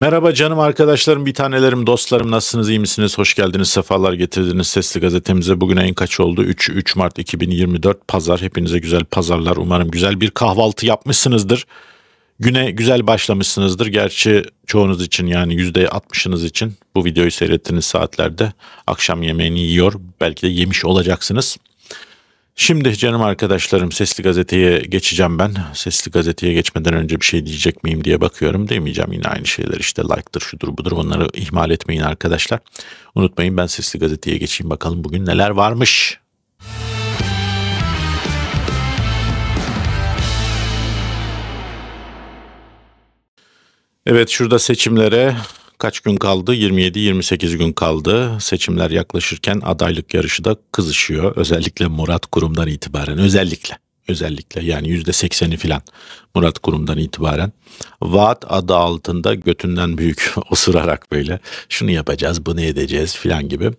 Merhaba canım arkadaşlarım, bir tanelerim, dostlarım nasılsınız, iyi misiniz, hoş geldiniz, sefalar getirdiniz Sesli Gazetemize. Bugün ayın kaç oldu? 3, 3 Mart 2024 Pazar. Hepinize güzel pazarlar. Umarım güzel bir kahvaltı yapmışsınızdır. Güne güzel başlamışsınızdır. Gerçi çoğunuz için yani %60'ınız için bu videoyu seyrettiğiniz saatlerde akşam yemeğini yiyor. Belki de yemiş olacaksınız. Şimdi canım arkadaşlarım Sesli Gazete'ye geçeceğim ben. Sesli Gazete'ye geçmeden önce bir şey diyecek miyim diye bakıyorum. Demeyeceğim yine aynı şeyler işte like'dır şudur budur onları ihmal etmeyin arkadaşlar. Unutmayın ben Sesli Gazete'ye geçeyim bakalım bugün neler varmış. Evet şurada seçimlere Kaç gün kaldı? 27-28 gün kaldı. Seçimler yaklaşırken adaylık yarışı da kızışıyor. Özellikle Murat Kurum'dan itibaren. Özellikle. Özellikle yani %80'i filan Murat Kurum'dan itibaren. Vaat adı altında götünden büyük osurarak böyle şunu yapacağız bunu edeceğiz filan gibi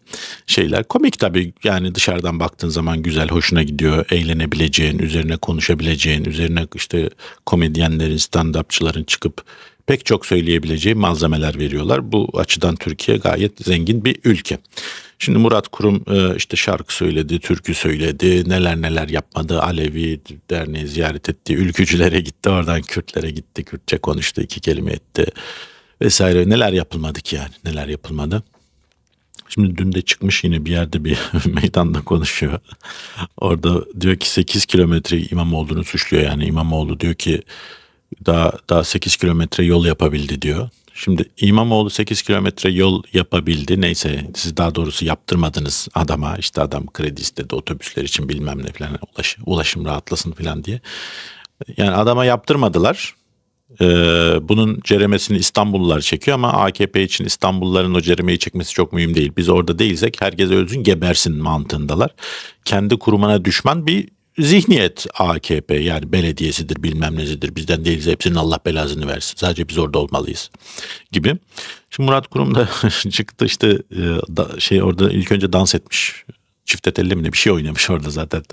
şeyler. Komik tabii yani dışarıdan baktığın zaman güzel hoşuna gidiyor. Eğlenebileceğin, üzerine konuşabileceğin, üzerine işte komedyenlerin, stand-upçıların çıkıp pek çok söyleyebileceği malzemeler veriyorlar. Bu açıdan Türkiye gayet zengin bir ülke. Şimdi Murat Kurum e, işte şarkı söyledi, türkü söyledi, neler neler yapmadı. Alevi derneği ziyaret etti, ülkücülere gitti, oradan Kürtlere gitti, Kürtçe konuştu, iki kelime etti vesaire. Neler yapılmadı ki yani, neler yapılmadı. Şimdi dün de çıkmış yine bir yerde bir meydanda konuşuyor. Orada diyor ki 8 kilometre İmamoğlu'nu suçluyor yani İmamoğlu diyor ki daha daha 8 kilometre yol yapabildi diyor. Şimdi İmamoğlu 8 kilometre yol yapabildi. Neyse siz daha doğrusu yaptırmadınız adama. işte adam kredi istedi otobüsler için bilmem ne falan ulaşım, ulaşım rahatlasın falan diye. Yani adama yaptırmadılar. Ee, bunun ceremesini İstanbullular çekiyor ama AKP için İstanbulluların o ceremeyi çekmesi çok mühim değil. Biz orada değilsek herkes ölsün gebersin mantığındalar. Kendi kurumuna düşman bir zihniyet AKP yani belediyesidir bilmem nezidir bizden değiliz hepsinin Allah belasını versin sadece biz orada olmalıyız gibi. Şimdi Murat Kurum da çıktı işte e, şey orada ilk önce dans etmiş çiftet telli mi ne bir şey oynamış orada zaten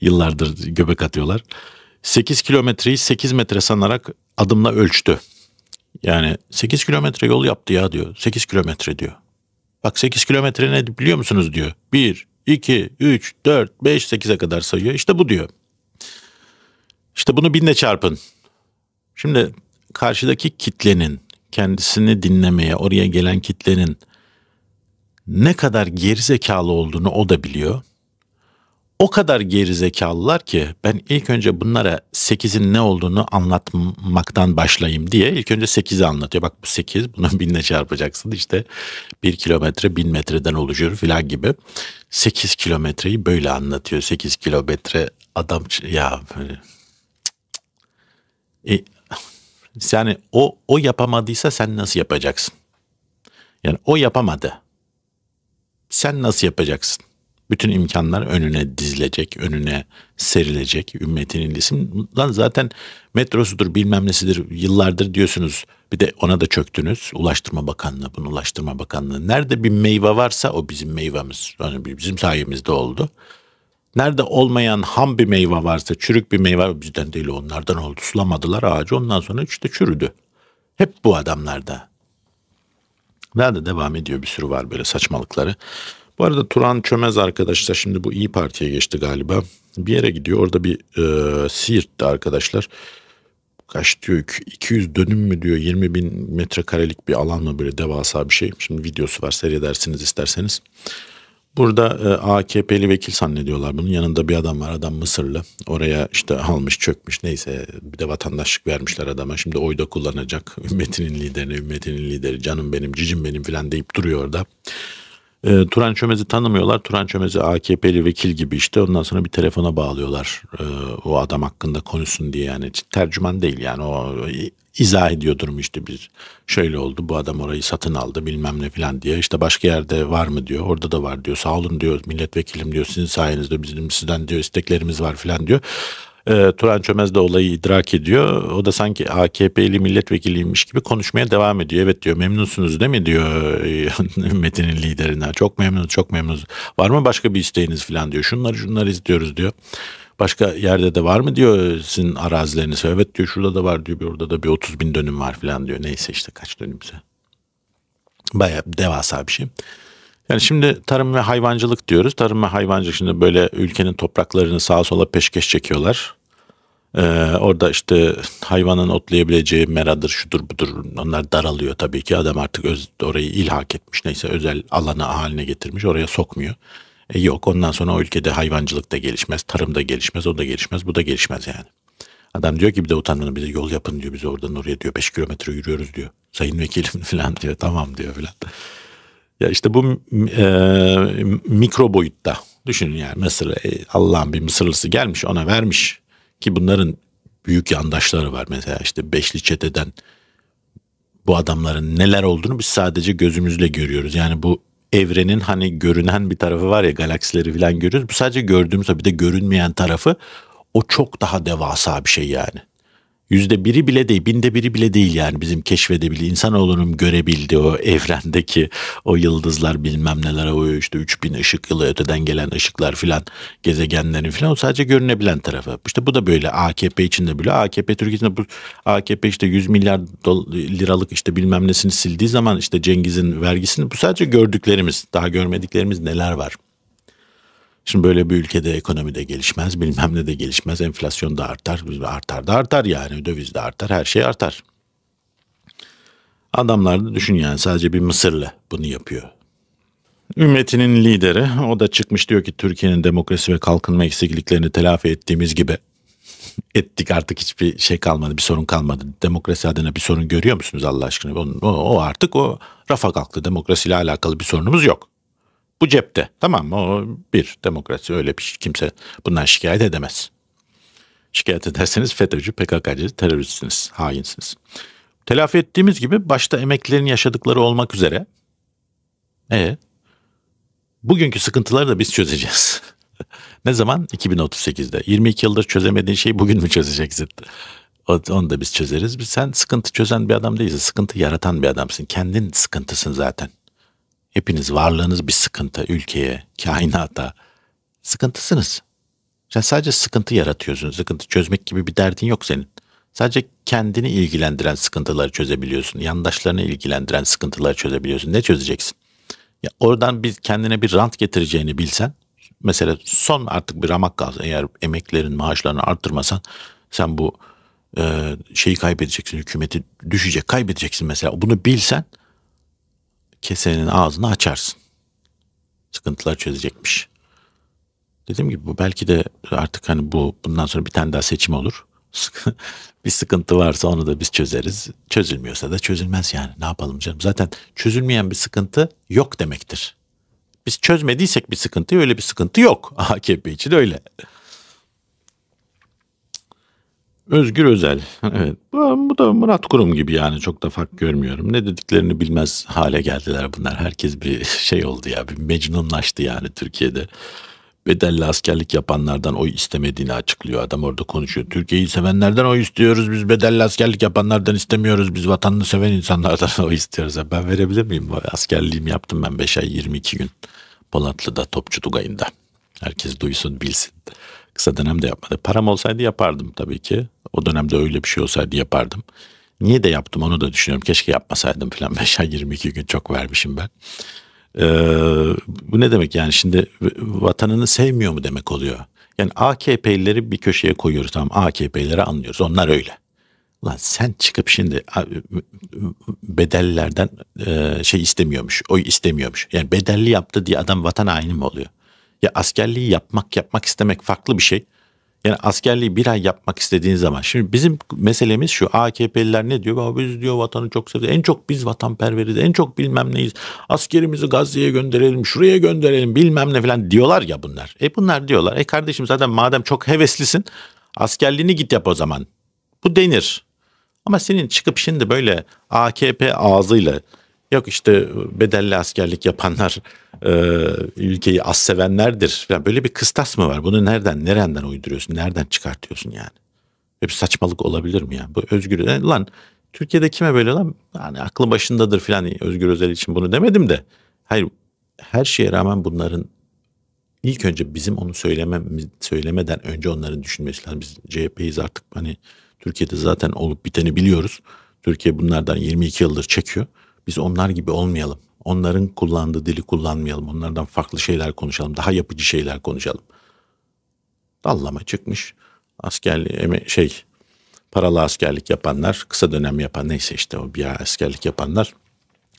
yıllardır göbek atıyorlar. 8 kilometreyi 8 metre sanarak adımla ölçtü. Yani 8 kilometre yol yaptı ya diyor. 8 kilometre diyor. Bak 8 kilometre ne biliyor musunuz diyor. 1, 2, 3, 4, 5, 8'e kadar sayıyor. İşte bu diyor. İşte bunu binle çarpın. Şimdi karşıdaki kitlenin, kendisini dinlemeye, oraya gelen kitlenin ne kadar gerizekalı olduğunu o da biliyor o kadar gerizekalılar ki ben ilk önce bunlara 8'in ne olduğunu anlatmaktan başlayayım diye ilk önce 8'i anlatıyor. Bak bu 8 bunu 1000'le çarpacaksın işte 1 kilometre 1000 metreden oluşuyor filan gibi. 8 kilometreyi böyle anlatıyor 8 kilometre adam ya böyle. E, yani o, o yapamadıysa sen nasıl yapacaksın? Yani o yapamadı. Sen nasıl yapacaksın? Bütün imkanlar önüne dizilecek, önüne serilecek ümmetinin isim. Lan zaten metrosudur bilmem nesidir yıllardır diyorsunuz. Bir de ona da çöktünüz. Ulaştırma Bakanlığı, bunu Ulaştırma Bakanlığı. Nerede bir meyve varsa o bizim meyvemiz. Yani bizim sayemizde oldu. Nerede olmayan ham bir meyve varsa, çürük bir meyve bizden değil onlardan oldu. Sulamadılar ağacı ondan sonra işte çürüdü. Hep bu adamlarda. Daha da devam ediyor bir sürü var böyle saçmalıkları. Bu arada Turan Çömez arkadaşlar şimdi bu İyi Parti'ye geçti galiba. Bir yere gidiyor orada bir e, Siirt'te arkadaşlar kaç diyor 200 dönüm mü diyor 20 bin metrekarelik bir alan mı böyle devasa bir şey. Şimdi videosu var seyredersiniz isterseniz. Burada e, AKP'li vekil zannediyorlar bunun. Yanında bir adam var. Adam Mısırlı. Oraya işte almış çökmüş neyse bir de vatandaşlık vermişler adama. Şimdi da kullanacak. Ümmetinin liderini, ümmetinin lideri canım benim, cicim benim filan deyip duruyor orada. E, Turan Çömez'i tanımıyorlar. Turan Çömez'i AKP'li vekil gibi işte ondan sonra bir telefona bağlıyorlar. E, o adam hakkında konuşsun diye yani tercüman değil yani o e, izah ediyor durum işte bir şöyle oldu bu adam orayı satın aldı bilmem ne filan diye işte başka yerde var mı diyor orada da var diyor sağ olun diyor milletvekilim diyor sizin sayenizde bizim sizden diyor isteklerimiz var filan diyor e, Turan Çömez de olayı idrak ediyor. O da sanki AKP'li milletvekiliymiş gibi konuşmaya devam ediyor. Evet diyor memnunsunuz değil mi diyor e, Metin'in liderine. Çok memnunuz çok memnunuz. Var mı başka bir isteğiniz falan diyor. Şunları şunları istiyoruz diyor. Başka yerde de var mı diyor sizin arazileriniz. Evet diyor şurada da var diyor. Orada da bir 30 bin dönüm var falan diyor. Neyse işte kaç dönümse. Baya devasa bir şey. Yani şimdi tarım ve hayvancılık diyoruz. Tarım ve hayvancılık şimdi böyle ülkenin topraklarını sağa sola peşkeş çekiyorlar. Ee, orada işte hayvanın otlayabileceği meradır, şudur budur onlar daralıyor tabii ki. Adam artık öz, orayı ilhak etmiş neyse özel alanı haline getirmiş oraya sokmuyor. E yok ondan sonra o ülkede hayvancılık da gelişmez, tarım da gelişmez, o da gelişmez, bu da gelişmez yani. Adam diyor ki bir de utanmadan bize yol yapın diyor bize oradan oraya diyor 5 kilometre yürüyoruz diyor. Sayın vekilim falan diyor tamam diyor falan. Ya işte bu e, mikro boyutta düşünün yani Mesela Allah'ın bir Mısırlısı gelmiş ona vermiş ki bunların büyük yandaşları var mesela işte Beşli Çete'den bu adamların neler olduğunu biz sadece gözümüzle görüyoruz. Yani bu evrenin hani görünen bir tarafı var ya galaksileri falan görüyoruz. Bu sadece gördüğümüz bir de görünmeyen tarafı o çok daha devasa bir şey yani yüzde biri bile değil, binde biri bile değil yani bizim keşfedebildiği, insanoğlunun görebildiği o evrendeki o yıldızlar bilmem neler o işte 3000 ışık yılı öteden gelen ışıklar filan gezegenlerin filan o sadece görünebilen tarafı. İşte bu da böyle AKP içinde böyle AKP Türkiye'sinde bu AKP işte 100 milyar liralık işte bilmem nesini sildiği zaman işte Cengiz'in vergisini bu sadece gördüklerimiz daha görmediklerimiz neler var. Şimdi böyle bir ülkede ekonomi de gelişmez, bilmem ne de gelişmez, enflasyon da artar, artar da artar yani döviz de artar, her şey artar. Adamlar da düşün yani sadece bir Mısır'la bunu yapıyor. Ümmetinin lideri o da çıkmış diyor ki Türkiye'nin demokrasi ve kalkınma eksikliklerini telafi ettiğimiz gibi ettik artık hiçbir şey kalmadı bir sorun kalmadı. Demokrasi adına bir sorun görüyor musunuz Allah aşkına? O, o artık o rafa kalktı demokrasiyle alakalı bir sorunumuz yok. Bu cepte tamam mı? O bir demokrasi öyle bir şey kimse bundan şikayet edemez. Şikayet ederseniz FETÖ'cü, PKK'cı, teröristsiniz, hainsiniz. Telafi ettiğimiz gibi başta emeklilerin yaşadıkları olmak üzere e, bugünkü sıkıntıları da biz çözeceğiz. ne zaman? 2038'de. 22 yıldır çözemediğin şeyi bugün mü çözeceksin? Onu da biz çözeriz. Biz sen sıkıntı çözen bir adam değilsin. Sıkıntı yaratan bir adamsın. Kendin sıkıntısın zaten. Hepiniz varlığınız bir sıkıntı ülkeye, kainata. Sıkıntısınız. Sen sadece sıkıntı yaratıyorsun. Sıkıntı çözmek gibi bir derdin yok senin. Sadece kendini ilgilendiren sıkıntıları çözebiliyorsun. Yandaşlarını ilgilendiren sıkıntıları çözebiliyorsun. Ne çözeceksin? Ya oradan bir kendine bir rant getireceğini bilsen, mesela son artık bir ramak kalsın. Eğer emeklerin maaşlarını arttırmasan sen bu e, şeyi kaybedeceksin, hükümeti düşecek, kaybedeceksin mesela. Bunu bilsen kesenin ağzını açarsın. Sıkıntılar çözecekmiş. Dediğim gibi bu belki de artık hani bu bundan sonra bir tane daha seçim olur. bir sıkıntı varsa onu da biz çözeriz. Çözülmüyorsa da çözülmez yani. Ne yapalım canım? Zaten çözülmeyen bir sıkıntı yok demektir. Biz çözmediysek bir sıkıntı öyle bir sıkıntı yok. AKP için öyle. Özgür Özel. Evet. Bu, bu da Murat Kurum gibi yani çok da fark görmüyorum. Ne dediklerini bilmez hale geldiler bunlar. Herkes bir şey oldu ya bir mecnunlaştı yani Türkiye'de. Bedelli askerlik yapanlardan oy istemediğini açıklıyor. Adam orada konuşuyor. Türkiye'yi sevenlerden oy istiyoruz. Biz bedelli askerlik yapanlardan istemiyoruz. Biz vatanını seven insanlardan oy istiyoruz. ben verebilir miyim? Askerliğimi yaptım ben 5 ay 22 gün. Polatlı'da Topçu Tugayı'nda. Herkes duysun bilsin. Kısa dönemde yapmadı. Param olsaydı yapardım tabii ki. O dönemde öyle bir şey olsaydı yapardım. Niye de yaptım onu da düşünüyorum. Keşke yapmasaydım falan. 5 ay 22 gün çok vermişim ben. Ee, bu ne demek yani şimdi vatanını sevmiyor mu demek oluyor. Yani AKP'lileri bir köşeye koyuyoruz tamam AKP'lileri anlıyoruz onlar öyle. Lan sen çıkıp şimdi bedellerden e, şey istemiyormuş, oy istemiyormuş. Yani bedelli yaptı diye adam vatan haini mi oluyor? Ya askerliği yapmak yapmak istemek farklı bir şey. Yani askerliği bir ay yapmak istediğin zaman. Şimdi bizim meselemiz şu AKP'liler ne diyor? Baba Biz diyor vatanı çok seviyoruz. En çok biz vatanperveriz. En çok bilmem neyiz. Askerimizi Gazze'ye gönderelim. Şuraya gönderelim bilmem ne falan diyorlar ya bunlar. E bunlar diyorlar. E kardeşim zaten madem çok heveslisin askerliğini git yap o zaman. Bu denir. Ama senin çıkıp şimdi böyle AKP ağzıyla yok işte bedelli askerlik yapanlar e, ülkeyi az sevenlerdir. Yani böyle bir kıstas mı var? Bunu nereden, nereden uyduruyorsun? Nereden çıkartıyorsun yani? Böyle bir saçmalık olabilir mi ya? Bu özgür yani e, lan Türkiye'de kime böyle lan? Yani aklı başındadır filan Özgür Özel için bunu demedim de. Hayır her şeye rağmen bunların ilk önce bizim onu söylememiz, söylemeden önce onların düşünmesi lazım. Biz CHP'yiz artık hani Türkiye'de zaten olup biteni biliyoruz. Türkiye bunlardan 22 yıldır çekiyor. Biz onlar gibi olmayalım. Onların kullandığı dili kullanmayalım. Onlardan farklı şeyler konuşalım. Daha yapıcı şeyler konuşalım. Dallama çıkmış. Askerli şey paralı askerlik yapanlar, kısa dönem yapan neyse işte o bir askerlik yapanlar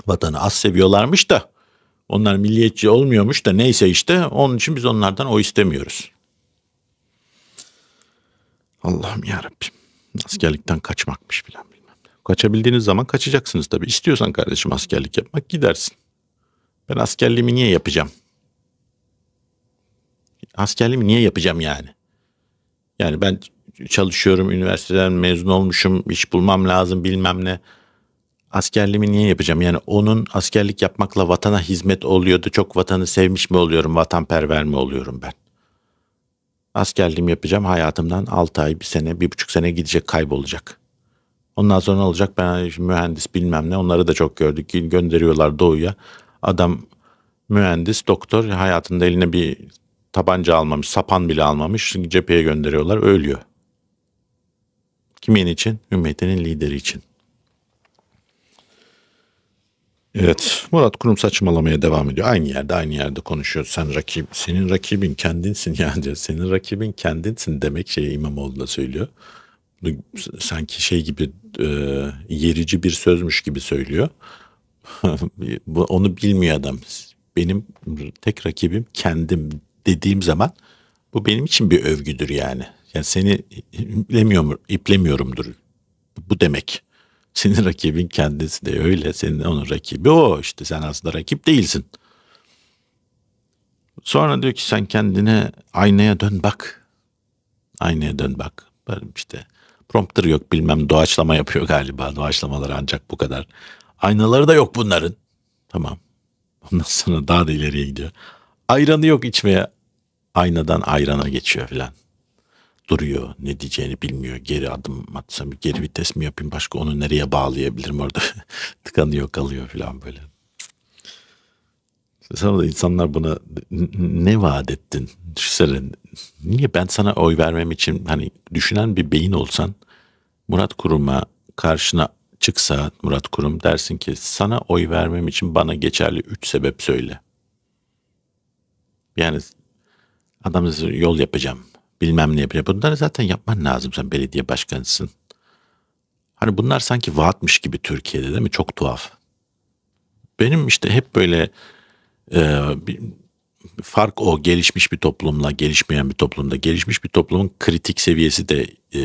vatanı az seviyorlarmış da onlar milliyetçi olmuyormuş da neyse işte onun için biz onlardan o istemiyoruz. Allah'ım yarabbim askerlikten kaçmakmış bilen filan. Kaçabildiğiniz zaman kaçacaksınız tabii. İstiyorsan kardeşim askerlik yapmak gidersin. Ben askerliğimi niye yapacağım? Askerliğimi niye yapacağım yani? Yani ben çalışıyorum, üniversiteden mezun olmuşum, iş bulmam lazım bilmem ne. Askerliğimi niye yapacağım? Yani onun askerlik yapmakla vatana hizmet oluyordu. Çok vatanı sevmiş mi oluyorum, vatanperver mi oluyorum ben? Askerliğimi yapacağım hayatımdan 6 ay, bir sene, bir buçuk sene gidecek, kaybolacak.'' Ondan sonra ne olacak ben mühendis bilmem ne onları da çok gördük gönderiyorlar doğuya. Adam mühendis doktor hayatında eline bir tabanca almamış sapan bile almamış cepheye gönderiyorlar ölüyor. Kimin için? Ümmetinin lideri için. Evet Murat kurum saçmalamaya devam ediyor. Aynı yerde aynı yerde konuşuyor. Sen rakip, senin rakibin kendinsin yani Senin rakibin kendinsin demek şey İmamoğlu da söylüyor sanki şey gibi e, yerici bir sözmüş gibi söylüyor. Onu bilmiyor adam. Benim tek rakibim kendim dediğim zaman bu benim için bir övgüdür yani. Yani seni iplemiyorum, iplemiyorumdur. Bu demek. Senin rakibin kendisi de öyle. Senin onun rakibi o işte. Sen aslında rakip değilsin. Sonra diyor ki sen kendine aynaya dön bak. Aynaya dön bak. Böyle işte Prompter yok bilmem doğaçlama yapıyor galiba. Doğaçlamalar ancak bu kadar. Aynaları da yok bunların. Tamam. Ondan sonra daha da ileriye gidiyor. Ayranı yok içmeye. Aynadan ayrana geçiyor filan. Duruyor ne diyeceğini bilmiyor. Geri adım atsam geri vites mi yapayım başka onu nereye bağlayabilirim orada. Tıkanıyor kalıyor filan böyle. Sana da insanlar buna ne vaat ettin? Düşünsene niye ben sana oy vermem için hani düşünen bir beyin olsan Murat Kurum'a karşına çıksa Murat Kurum dersin ki sana oy vermem için bana geçerli üç sebep söyle. Yani adam yol yapacağım bilmem ne yapacağım. Bunları zaten yapman lazım sen belediye başkanısın. Hani bunlar sanki vaatmiş gibi Türkiye'de değil mi? Çok tuhaf. Benim işte hep böyle e, bir, fark o gelişmiş bir toplumla gelişmeyen bir toplumda gelişmiş bir toplumun kritik seviyesi de e,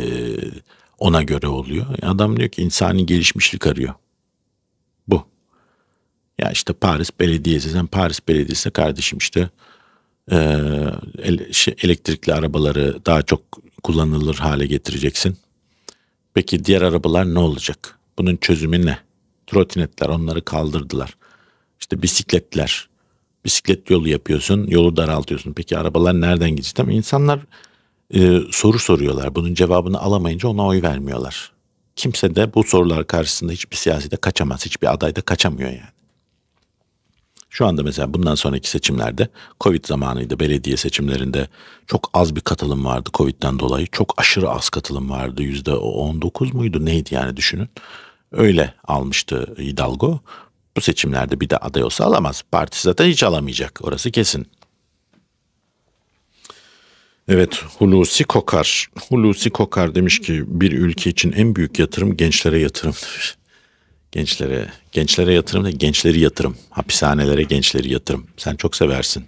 ona göre oluyor. Adam diyor ki insani gelişmişlik arıyor. Bu. Ya işte Paris Belediyesi sen Paris Belediyesi kardeşim işte e, ele, şey, elektrikli arabaları daha çok kullanılır hale getireceksin. Peki diğer arabalar ne olacak? Bunun çözümü ne? Trotinetler onları kaldırdılar. İşte bisikletler bisiklet yolu yapıyorsun, yolu daraltıyorsun. Peki arabalar nereden gidecek? Ama insanlar e, soru soruyorlar. Bunun cevabını alamayınca ona oy vermiyorlar. Kimse de bu sorular karşısında hiçbir siyasi de kaçamaz. Hiçbir aday da kaçamıyor yani. Şu anda mesela bundan sonraki seçimlerde Covid zamanıydı. Belediye seçimlerinde çok az bir katılım vardı Covid'den dolayı. Çok aşırı az katılım vardı. Yüzde 19 muydu neydi yani düşünün. Öyle almıştı Hidalgo. Bu seçimlerde bir de aday olsa alamaz. Partisi zaten hiç alamayacak. Orası kesin. Evet Hulusi Kokar. Hulusi Kokar demiş ki bir ülke için en büyük yatırım gençlere yatırım Gençlere, gençlere yatırım da gençleri yatırım. Hapishanelere gençleri yatırım. Sen çok seversin.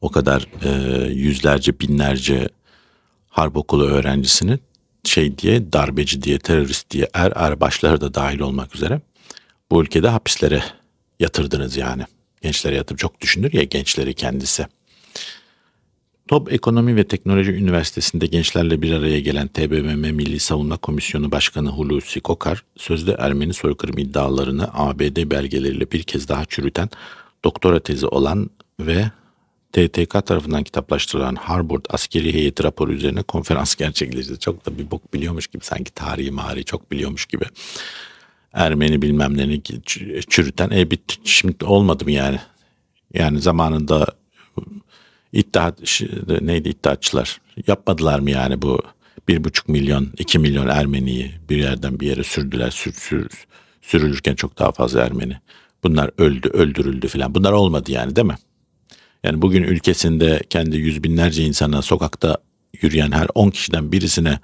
O kadar e, yüzlerce binlerce harp okulu öğrencisini şey diye darbeci diye terörist diye er erbaşlar da dahil olmak üzere bu ülkede hapislere yatırdınız yani. Gençlere yatırıp çok düşünür ya gençleri kendisi. Top Ekonomi ve Teknoloji Üniversitesi'nde gençlerle bir araya gelen TBMM Milli Savunma Komisyonu Başkanı Hulusi Kokar, sözde Ermeni soykırım iddialarını ABD belgeleriyle bir kez daha çürüten doktora tezi olan ve TTK tarafından kitaplaştırılan Harvard Askeri Heyeti raporu üzerine konferans gerçekleşti. Çok da bir bok biliyormuş gibi sanki tarihi mari çok biliyormuş gibi. Ermeni bilmem neni çürüten. E bitti şimdi olmadı mı yani? Yani zamanında iddiat neydi iddiaçılar? Yapmadılar mı yani bu bir buçuk milyon, iki milyon Ermeniyi bir yerden bir yere sürdüler. Sür, sür, sürülürken çok daha fazla Ermeni. Bunlar öldü, öldürüldü filan. Bunlar olmadı yani değil mi? Yani bugün ülkesinde kendi yüz binlerce insana sokakta yürüyen her on kişiden birisine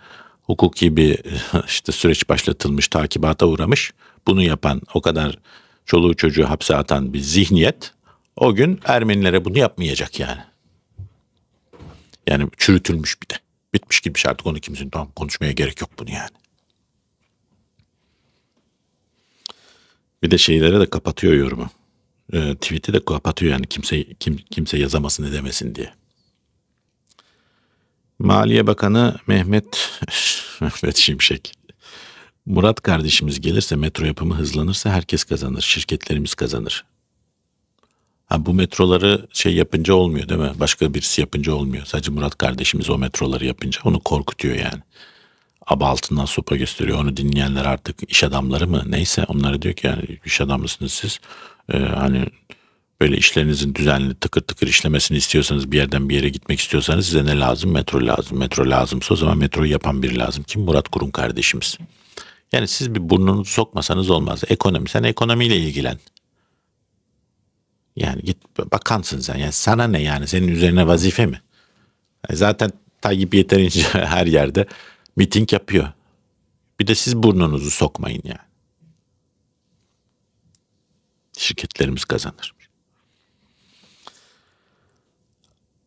hukuki bir işte süreç başlatılmış, takibata uğramış. Bunu yapan o kadar çoluğu çocuğu hapse atan bir zihniyet o gün Ermenilere bunu yapmayacak yani. Yani çürütülmüş bir de. Bitmiş gitmiş artık onu kimsenin tamam konuşmaya gerek yok bunu yani. Bir de şeylere de kapatıyor yorumu. E, tweet'i de kapatıyor yani kimse kim, kimse yazamasın edemesin diye. Maliye Bakanı Mehmet Mehmet Şimşek. Murat kardeşimiz gelirse metro yapımı hızlanırsa herkes kazanır. Şirketlerimiz kazanır. Ha, bu metroları şey yapınca olmuyor değil mi? Başka birisi yapınca olmuyor. Sadece Murat kardeşimiz o metroları yapınca onu korkutuyor yani. Aba altından sopa gösteriyor. Onu dinleyenler artık iş adamları mı? Neyse onlara diyor ki yani iş adamlısınız siz. Ee, hani böyle işlerinizin düzenli tıkır tıkır işlemesini istiyorsanız bir yerden bir yere gitmek istiyorsanız size ne lazım? Metro lazım. Metro lazımsa o zaman metroyu yapan biri lazım. Kim? Murat Kurum kardeşimiz. Yani siz bir burnunuzu sokmasanız olmaz. Ekonomi. Sen ekonomiyle ilgilen. Yani git bakansın sen. Yani sana ne yani? Senin üzerine vazife mi? Yani zaten Tayyip yeterince her yerde miting yapıyor. Bir de siz burnunuzu sokmayın yani. Şirketlerimiz kazanır.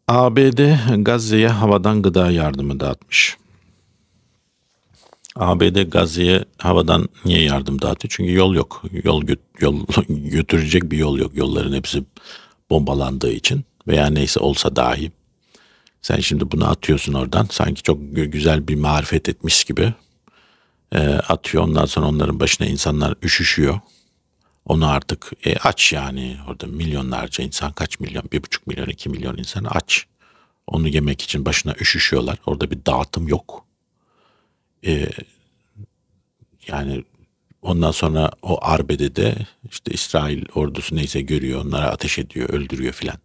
ABD Gazze'ye havadan gıda yardımı dağıtmış. ABD Gazze'ye havadan niye yardım dağıtıyor? Çünkü yol yok. Yol, gö yol götürecek bir yol yok. Yolların hepsi bombalandığı için veya neyse olsa dahi. Sen şimdi bunu atıyorsun oradan. Sanki çok güzel bir marifet etmiş gibi e, atıyor. Ondan sonra onların başına insanlar üşüşüyor. Onu artık e, aç yani orada milyonlarca insan kaç milyon, bir buçuk milyon, iki milyon insan aç. Onu yemek için başına üşüşüyorlar. Orada bir dağıtım yok. E, yani ondan sonra o arbede de işte İsrail ordusu neyse görüyor, onlara ateş ediyor, öldürüyor filan.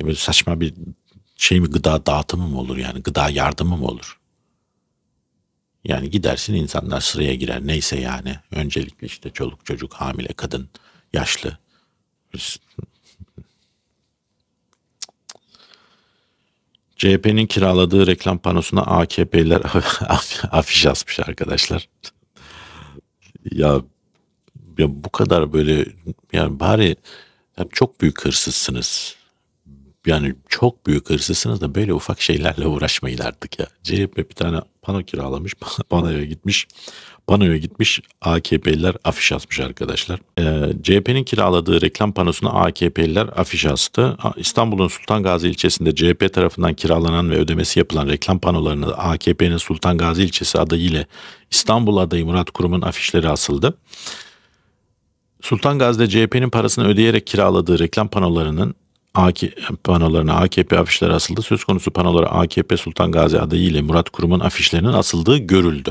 E böyle saçma bir şey mi gıda dağıtımı mı olur yani gıda yardımı mı olur? Yani gidersin insanlar sıraya girer neyse yani. Öncelikle işte çoluk çocuk, hamile, kadın, yaşlı. CHP'nin kiraladığı reklam panosuna AKP'ler afiş asmış arkadaşlar. ya ya bu kadar böyle yani bari hep çok büyük hırsızsınız yani çok büyük hırsızsınız da böyle ufak şeylerle uğraşmayın artık ya. CHP bir tane pano kiralamış, panoya gitmiş. Panoya gitmiş AKP'liler afiş asmış arkadaşlar. Ee, CHP'nin kiraladığı reklam panosuna AKP'liler afiş astı. İstanbul'un Sultan Gazi ilçesinde CHP tarafından kiralanan ve ödemesi yapılan reklam panolarına AKP'nin Sultan Gazi ilçesi adayı ile İstanbul adayı Murat Kurum'un afişleri asıldı. Sultan Gazi'de CHP'nin parasını ödeyerek kiraladığı reklam panolarının AK, panolarına AKP afişleri asıldı. Söz konusu panolara AKP Sultan Gazi adayı ile Murat Kurum'un afişlerinin asıldığı görüldü.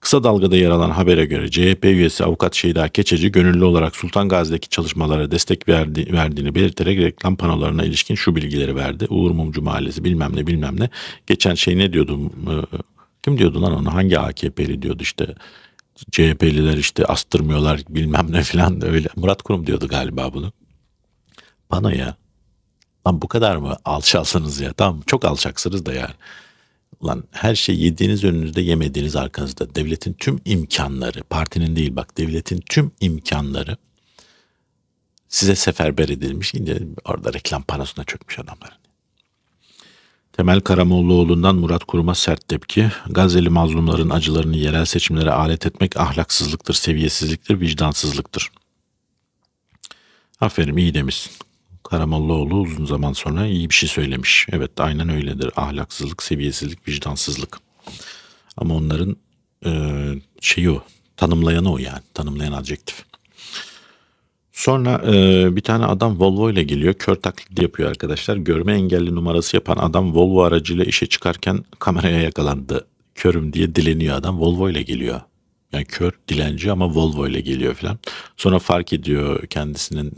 Kısa dalgada yer alan habere göre CHP üyesi avukat Şeyda Keçeci gönüllü olarak Sultan Gazi'deki çalışmalara destek verdi, verdiğini belirterek reklam panolarına ilişkin şu bilgileri verdi. Uğur Mumcu Mahallesi bilmem ne bilmem ne. Geçen şey ne diyordum? E, kim diyordu lan onu? Hangi AKP'li diyordu işte? CHP'liler işte astırmıyorlar bilmem ne filan öyle. Murat Kurum diyordu galiba bunu. Bana ya. Lan bu kadar mı alçalsınız ya? Tamam çok alçaksınız da yani. Lan her şey yediğiniz önünüzde yemediğiniz arkanızda. Devletin tüm imkanları, partinin değil bak devletin tüm imkanları size seferber edilmiş. yine orada reklam panosuna çökmüş adamlar. Temel Karamoğluoğlu'ndan Murat Kurum'a sert tepki. Gazeli mazlumların acılarını yerel seçimlere alet etmek ahlaksızlıktır, seviyesizliktir, vicdansızlıktır. Aferin iyi demişsin. Karamollaoğlu uzun zaman sonra iyi bir şey söylemiş. Evet aynen öyledir. Ahlaksızlık, seviyesizlik, vicdansızlık. Ama onların e, şeyi o. Tanımlayanı o yani. Tanımlayan adjektif. Sonra e, bir tane adam Volvo ile geliyor. Kör taklit yapıyor arkadaşlar. Görme engelli numarası yapan adam Volvo aracıyla işe çıkarken kameraya yakalandı. Körüm diye dileniyor adam. Volvo ile geliyor. Yani kör dilenci ama Volvo ile geliyor falan. Sonra fark ediyor kendisinin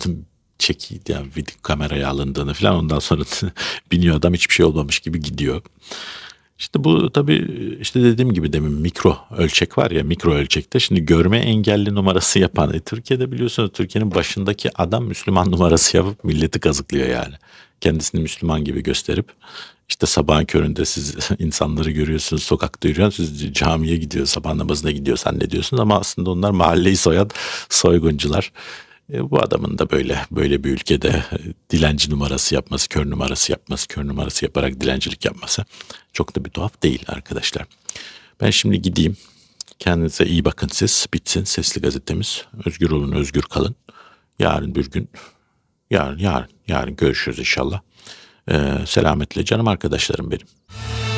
çekiydi yani video kameraya alındığını falan ondan sonra biniyor adam hiçbir şey olmamış gibi gidiyor. İşte bu tabii işte dediğim gibi demin mikro ölçek var ya mikro ölçekte şimdi görme engelli numarası yapan e, Türkiye'de biliyorsunuz Türkiye'nin başındaki adam Müslüman numarası yapıp milleti kazıklıyor yani. Kendisini Müslüman gibi gösterip işte sabahın köründe siz insanları görüyorsunuz, sokakta yürüyorsunuz, siz camiye gidiyor, sabah namazına gidiyor zannediyorsunuz ama aslında onlar mahalleyi soyan soyguncular. E, bu adamın da böyle böyle bir ülkede e, dilenci numarası yapması, kör numarası yapması, kör numarası yaparak dilencilik yapması çok da bir tuhaf değil arkadaşlar. Ben şimdi gideyim. Kendinize iyi bakın siz. Bitsin sesli gazetemiz. Özgür olun, özgür kalın. Yarın bir gün, yarın, yarın, yarın görüşürüz inşallah. Ee, selametle canım arkadaşlarım benim.